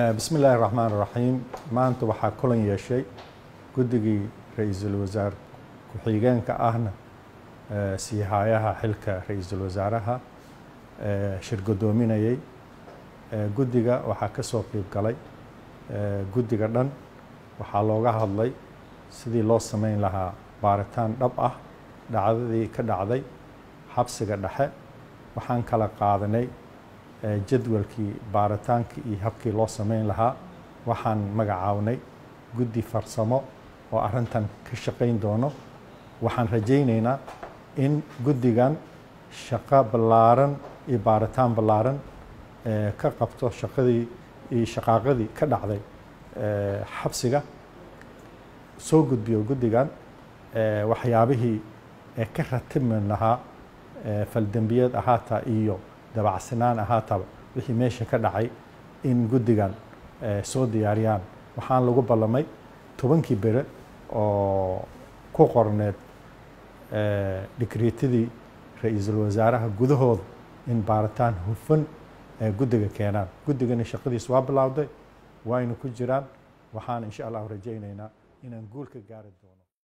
Eh, bismi illaahi raxmaan raxiim maanta waxaa kulan yeeshay guddigii ra-iisul wasaar ku-xigeenka ahna eh, sii xilka ra-iisul wasaaraha eh, shir guddoominayay guddiga waxaa ka soo qiib galay guddiga dhan waxaa looga hadlay sidii loo samayn lahaa baaritaan dhab ah dhacdadii ka dhacday xabsiga dhexe waxaan kala qaadanay jadwalkii baaritaankii iyo habkii loo samayn lahaa waxaan magacaawnay guddi farsamo oo arrintan ka shaqayn doono waxaan rajaynaynaa in guddigan shaqo ballaaran iyo baaritaan ballaaran ka qabto shaqadii iyo shaqaaqadii ka dhacday xabsiga soo gudbiyo guddigan waxyaabihii ka ratimi lahaa faldembiyeed ahaataa iyo dabacsanaan ahaataba wixii meesha ka dhacay in guddigan eh, soo diyaariyaan waxaan lagu ballamay tobankii bere oo ku qorneed eh, dhikriitadii ra-iisul wasaaraha gudahooda in baaritaan hufan ee guddiga keenaan guddigana shaqadiis waa bilowday wayna ku jiraan waxaan insha allahu rajaynaynaa inaan guulka gaari doono